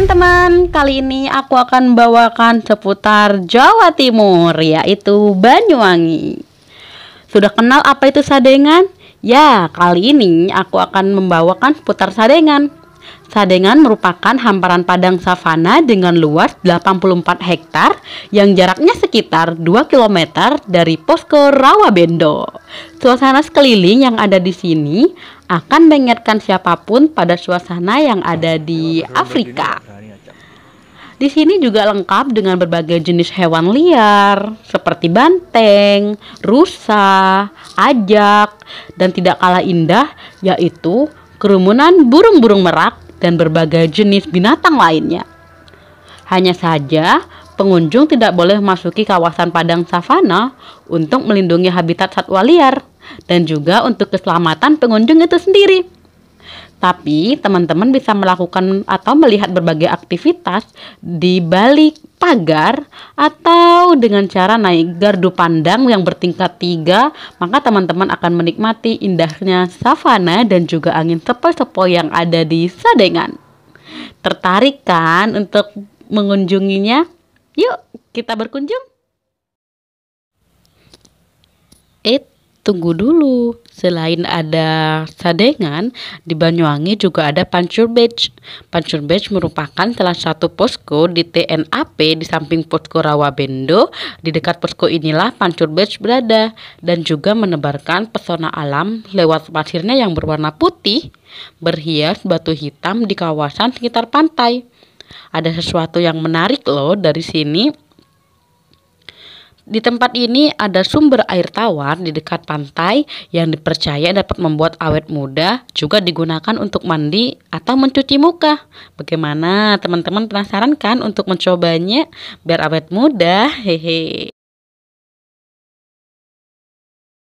teman-teman, kali ini aku akan bawakan seputar Jawa Timur, yaitu Banyuwangi. Sudah kenal apa itu sadengan? Ya, kali ini aku akan membawakan seputar sadengan. Sadengan merupakan hamparan padang savana dengan luas 84 hektar yang jaraknya sekitar 2 km dari posko Rawa Bendo. Suasana sekeliling yang ada di sini akan mengingatkan siapapun pada suasana yang ada di Afrika. Di sini juga lengkap dengan berbagai jenis hewan liar seperti banteng, rusa, ajak, dan tidak kalah indah yaitu kerumunan burung-burung merak, dan berbagai jenis binatang lainnya. Hanya saja, pengunjung tidak boleh memasuki kawasan padang savana untuk melindungi habitat satwa liar dan juga untuk keselamatan pengunjung itu sendiri. Tapi teman-teman bisa melakukan atau melihat berbagai aktivitas di balik pagar atau dengan cara naik gardu pandang yang bertingkat tiga, maka teman-teman akan menikmati indahnya savana dan juga angin sepoi-sepoi yang ada di Sadengan. Tertarik kan untuk mengunjunginya? Yuk, kita berkunjung. Eits, tunggu dulu. Selain ada Sadengan, di Banyuwangi juga ada Pancur Beach. Pancur Beach merupakan salah satu posko di TNAP di samping posko Rawabendo. Di dekat posko inilah Pancur Beach berada dan juga menebarkan pesona alam lewat pasirnya yang berwarna putih, berhias batu hitam di kawasan sekitar pantai. Ada sesuatu yang menarik loh dari sini di tempat ini ada sumber air tawar di dekat pantai yang dipercaya dapat membuat awet muda juga digunakan untuk mandi atau mencuci muka. Bagaimana teman-teman penasaran kan untuk mencobanya biar awet muda? Hehe.